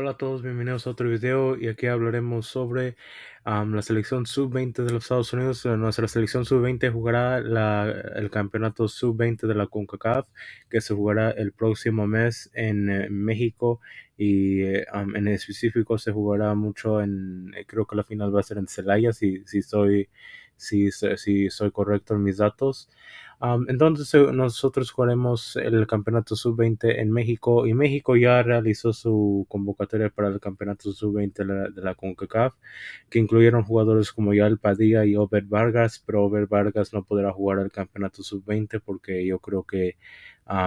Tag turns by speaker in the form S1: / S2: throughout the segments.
S1: Hola a todos, bienvenidos a otro video y aquí hablaremos sobre la selección sub-20 de los Estados Unidos. Eh, nuestra selección sub-20 jugará la, el campeonato sub-20 de la CONCACAF que se jugará el próximo mes en, eh, México y eh, en específico se jugará mucho en, creo que la final va a ser en Celaya si, si estoy si, soy correcto en mis datos. entonces eh, nosotros jugaremos el campeonato sub-20 en México y México ya realizó su convocatoria para el campeonato sub-20 de la, CONCACAF, que incluyeron jugadores como Yael Padilla y Over Vargas, pero Ober Vargas no podrá jugar al campeonato sub-20 porque yo creo que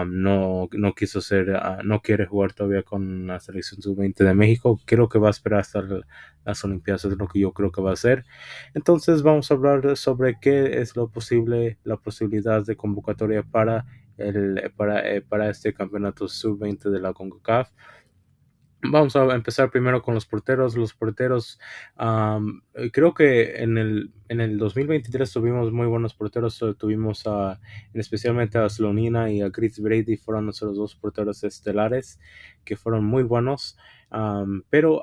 S1: no, no quiso ser, ah, no quiere jugar todavía con la selección sub-20 de México. Creo que va a esperar hasta las Olimpiadas, es lo que yo creo que va a hacer. Entonces vamos a hablar sobre qué es lo posible, la posibilidad de convocatoria para, el, para, eh, para este campeonato sub-20 de la CONCACAF. Vamos a empezar primero con los porteros. Los porteros, eh, creo que en el, en el 2023 tuvimos muy buenos porteros. Eh, tuvimos especialmente a Slonina y a Chris Brady, fueron nuestros dos porteros estelares que fueron muy buenos. pero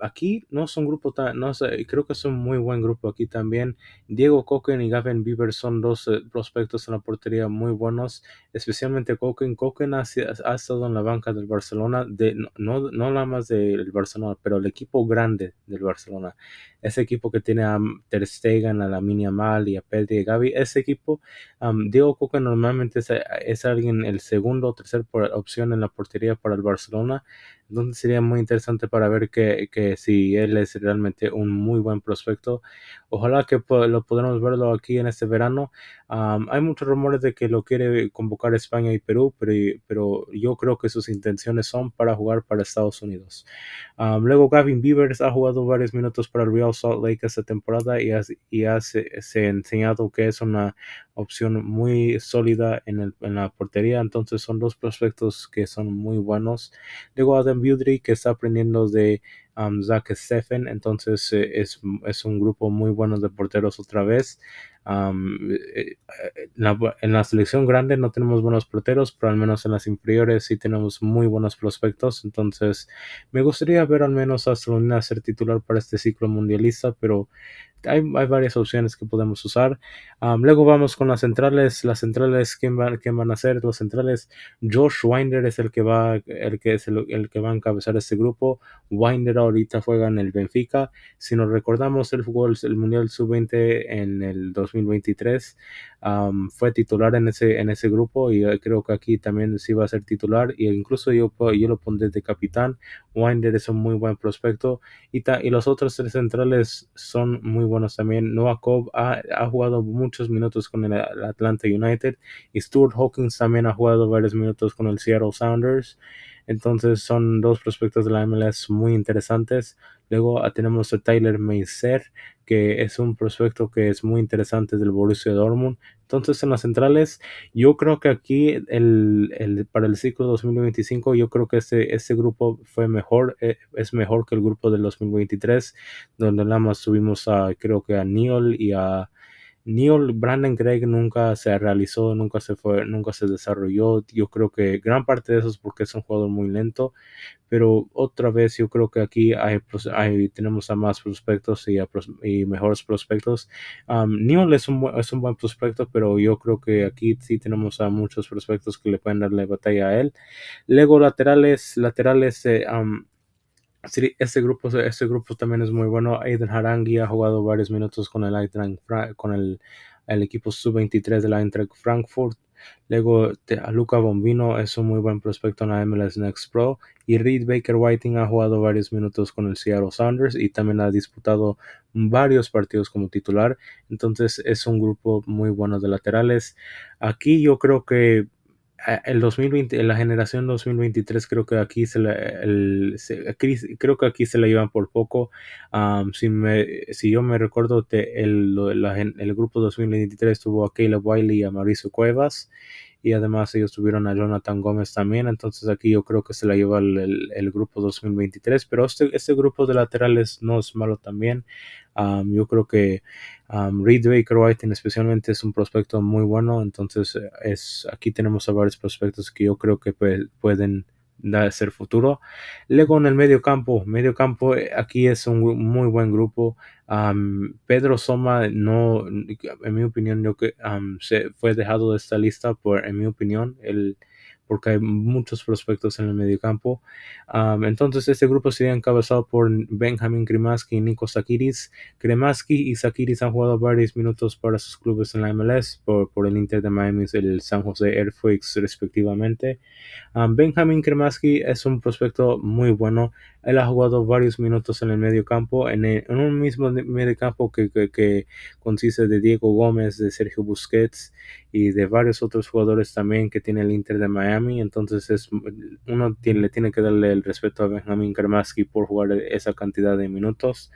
S1: aquí no es un grupo tan, no creo que es un muy buen grupo aquí también. Diego Coquen y Gavin Bieber son dos eh, prospectos en la portería muy buenos, especialmente Coquen. Coquen ha, estado en la banca del Barcelona, de, no, no, nada más del Barcelona, pero el equipo grande del Barcelona. Ese equipo que tiene a Ter Stegen, a mini Mal y a Pedri y Gavi. Ese equipo, Diego Coquen normalmente es, es alguien el segundo o tercer por, opción en la portería para el Barcelona Barcelona donde sería muy interesante para ver que, si él es realmente un muy buen prospecto. Ojalá que lo podamos verlo aquí en este verano. hay muchos rumores de que lo quiere convocar España y Perú, pero, pero yo creo que sus intenciones son para jugar para Estados Unidos. luego Gavin Beavers ha jugado varios minutos para el Real Salt Lake esta temporada y, y ha se enseñado que es una opción muy sólida en, el, en la portería. Entonces son dos prospectos que son muy buenos. Luego además Budry que está aprendiendo de um, Zack Steffen. Entonces eh, es, un grupo muy bueno de porteros otra vez. Um, eh, eh, en, la, selección grande no tenemos buenos porteros, pero al menos en las inferiores sí tenemos muy buenos prospectos. Entonces me gustaría ver al menos a Solina ser titular para este ciclo mundialista, pero hay, varias opciones que podemos usar. luego vamos con las centrales. Las centrales, ¿quién, van a ser? Los centrales, Josh Winder es el que va, el que es el, que va a encabezar este grupo. Winder ahorita juega en el Benfica. Si nos recordamos, el, el Mundial Sub-20 en el 2023 fue titular en ese, en ese grupo y eh, creo que aquí también sí va a ser titular e incluso yo, yo lo pondré de capitán. Winder es un muy buen prospecto y, y los otros tres centrales son muy buenos también. Noah Cobb ha, jugado muchos minutos con el, Atlanta United y Stuart Hawkins también ha jugado varios minutos con el Seattle Sounders. Entonces son dos prospectos de la MLS muy interesantes. Luego ah, tenemos a Tyler Meiser, que es un prospecto que es muy interesante del Borussia Dortmund. Entonces en las centrales, yo creo que aquí el, el, para el ciclo 2025, yo creo que este, este grupo fue mejor, eh, es mejor que el grupo del 2023, donde nada más subimos a, creo que a Neil y a Neil Brandon Craig nunca se realizó, nunca se fue, nunca se desarrolló. Yo creo que gran parte de eso es porque es un jugador muy lento, pero otra vez yo creo que aquí hay, tenemos a más prospectos y, a, mejores prospectos. Um, Neil es un, es un buen prospecto, pero yo creo que aquí sí tenemos a muchos prospectos que le pueden darle batalla a él. Luego laterales, laterales, eh, um, Sí, este grupo, grupo también es muy bueno. Aiden Harangi ha jugado varios minutos con el con el, equipo sub-23 de la Eintracht Frankfurt. Luego, Luca Bombino es un muy buen prospecto en la MLS Next Pro. Y Reed Baker Whiting ha jugado varios minutos con el Seattle Saunders y también ha disputado varios partidos como titular. Entonces, es un grupo muy bueno de laterales. Aquí yo creo que el 2020, la generación 2023 creo que aquí se la, el, creo que aquí se la llevan por poco. si, me, si yo me recuerdo, el, el grupo 2023 tuvo a Caleb Wiley y a Mauricio Cuevas y además ellos tuvieron a Jonathan Gómez también, entonces aquí yo creo que se la lleva el, el, grupo 2023, pero este, este, grupo de laterales no es malo también, um, yo creo que um, Reed Baker Whiting especialmente es un prospecto muy bueno, entonces eh, es, aquí tenemos a varios prospectos que yo creo que pues, pueden de ser futuro. Luego en el medio campo, medio campo eh, aquí es un muy buen grupo. Pedro Soma no, en mi opinión, yo que se fue dejado de esta lista por, en mi opinión, el porque hay muchos prospectos en el mediocampo. campo. entonces, este grupo sería encabezado por Benjamin Kremaski y Nico Sakiris. Kremaski y Sakiris han jugado varios minutos para sus clubes en la MLS, por, por el Inter de Miami y el San Jose Earthquakes, respectivamente. Benjamin Kremaski es un prospecto muy bueno. Él ha jugado varios minutos en el mediocampo, en, en un mismo mediocampo que, que consiste de Diego Gómez, de Sergio Busquets y de varios otros jugadores también que tiene el Inter de Miami. Entonces es, uno le tiene que darle el respeto a Benjamin Karmaski por jugar esa cantidad de minutos.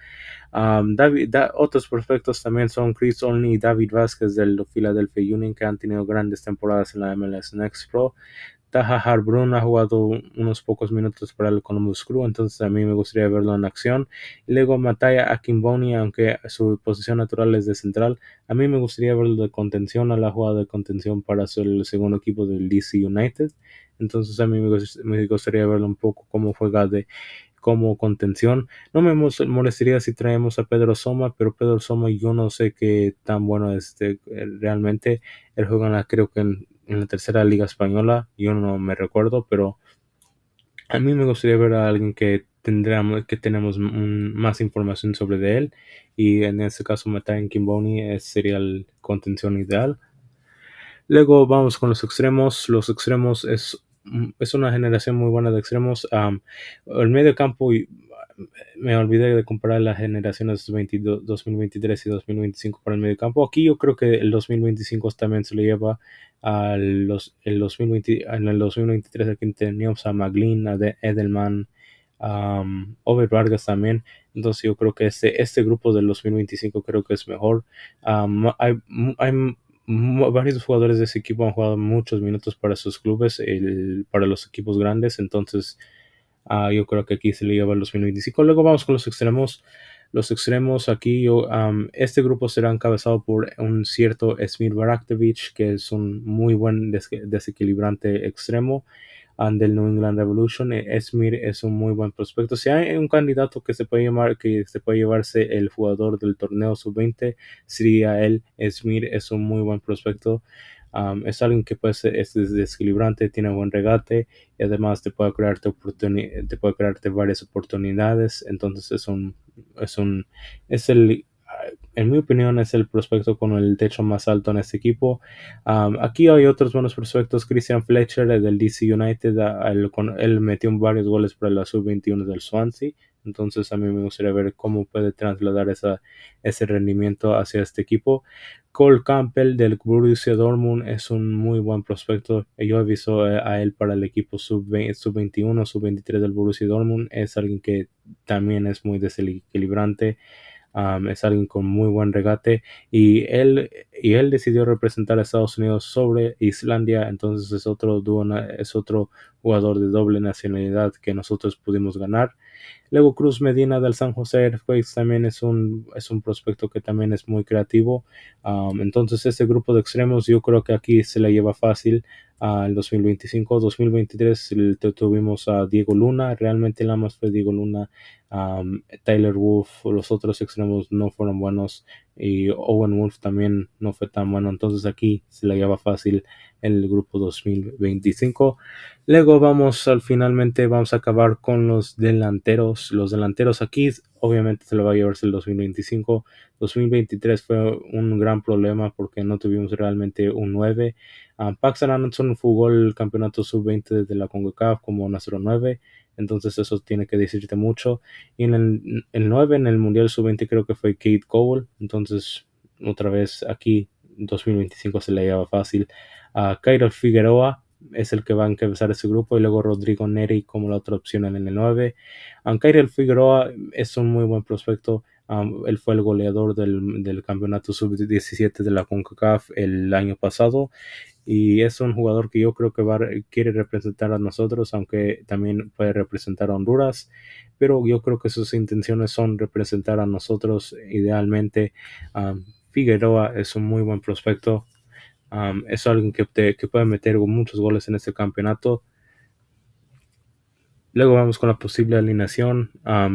S1: David, otros prospectos también son Chris Olney y David Vázquez del Philadelphia Union que han tenido grandes temporadas en la MLS Next Pro. Taha Harbrun ha jugado unos pocos minutos para el Columbus Crew, entonces a mí me gustaría verlo en acción. luego Mataya Akinboni aunque su posición natural es de central, a mí me gustaría verlo de contención, a la jugada de contención para el segundo equipo del DC United. Entonces a mí me gustaría verlo un poco como juega de como contención. No me molestaría si traemos a Pedro Soma, pero Pedro Soma yo no sé qué tan bueno es eh, realmente. Él juega la, creo que en en la tercera liga española, yo no me recuerdo, pero a mí me gustaría ver a alguien que tendríamos que tenemos más información sobre de él y en este caso kim Kimboni sería la contención ideal. Luego vamos con los extremos. Los extremos es, es una generación muy buena de extremos. el medio campo me olvidé de comparar las generaciones 2023 y 2025 para el campo. Aquí yo creo que el 2025 también se le lleva a los, en el 2023 aquí teníamos a Maglin, a Edelman, a um, Vargas también. Entonces yo creo que este, este grupo del 2025 creo que es mejor. Um, hay, varios jugadores de ese equipo han jugado muchos minutos para sus clubes, el, para los equipos grandes. Entonces Ah, yo creo que aquí se le lleva los 2025. Luego vamos con los extremos. Los extremos aquí, yo, este grupo será encabezado por un cierto Esmir Baraktevich que es un muy buen desequilibrante extremo del New England Revolution. Esmir es un muy buen prospecto. Si hay un candidato que se puede llamar, que se puede llevarse el jugador del torneo sub-20, sería él. Esmir es un muy buen prospecto es alguien que puede ser, es desequilibrante, tiene buen regate y además te puede crearte, te puede varias oportunidades. Entonces es un, es un, es el, en mi opinión es el prospecto con el techo más alto en este equipo. aquí hay otros buenos prospectos. Christian Fletcher eh, del DC United, él metió varios goles para la sub-21 del Swansea. Entonces a mí me gustaría ver cómo puede trasladar esa, ese rendimiento hacia este equipo. Cole Campbell del Borussia Dortmund es un muy buen prospecto. Yo aviso eh, a él para el equipo sub-21, sub-23 del Borussia Dortmund. Es alguien que también es muy desequilibrante es alguien con muy buen regate y él, y él decidió representar a Estados Unidos sobre Islandia, entonces es otro, es otro jugador de doble nacionalidad que nosotros pudimos ganar. Luego Cruz Medina del San José también es un, es un prospecto que también es muy creativo. entonces este grupo de extremos yo creo que aquí se la lleva fácil al 2025. 2023 tuvimos a Diego Luna, realmente la más fue Diego Luna Tyler Wolf, los otros extremos no fueron buenos y Owen Wolf también no fue tan bueno. Entonces aquí se la lleva fácil el grupo 2025. Luego vamos al finalmente, vamos a acabar con los delanteros. Los delanteros aquí obviamente se lo va a llevarse el 2025. 2023 fue un gran problema porque no tuvimos realmente un 9. Paxson Paxton Anderson jugó el campeonato sub-20 desde la CONCACAF como nuestro 9. Entonces eso tiene que decirte mucho. Y en el, 9, en el Mundial Sub-20 creo que fue Kate Cole Entonces otra vez aquí 2025 se le lleva fácil. a Figueroa es el que va a encabezar ese grupo y luego Rodrigo Neri como la otra opción en el 9. Aunque Figueroa es un muy buen prospecto, él fue el goleador del, campeonato sub-17 de la CONCACAF el año pasado y es un jugador que yo creo que quiere representar a nosotros, aunque también puede representar a Honduras, pero yo creo que sus intenciones son representar a nosotros idealmente. Figueroa es un muy buen prospecto, es alguien que, que puede meter muchos goles en este campeonato Luego vamos con la posible alineación.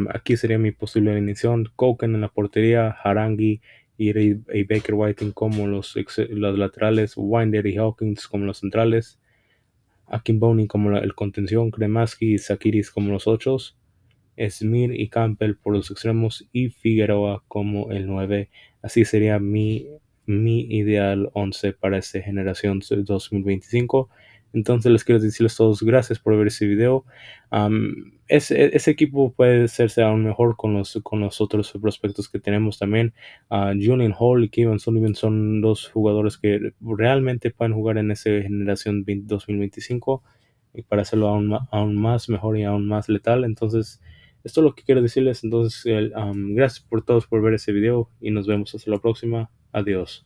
S1: aquí sería mi posible alineación. Koken en la portería, Harangi y, Baker Whiting como los, los, laterales, Winder y Hawkins como los centrales, Akin como el contención, Kremaski y Sakiris como los ochos, Smith y Campbell por los extremos y Figueroa como el 9. Así sería mi, mi ideal 11 para esta generación 2025. Entonces les quiero decirles todos gracias por ver este ese video. ese, equipo puede hacerse aún mejor con los, con los otros prospectos que tenemos también. Uh, Julian Hall y Kevin Sullivan son dos jugadores que realmente pueden jugar en esa generación 2025 y para hacerlo aún, aún más mejor y aún más letal. Entonces, esto es lo que quiero decirles. Entonces, gracias por todos por ver ese video y nos vemos hasta la próxima. Adiós.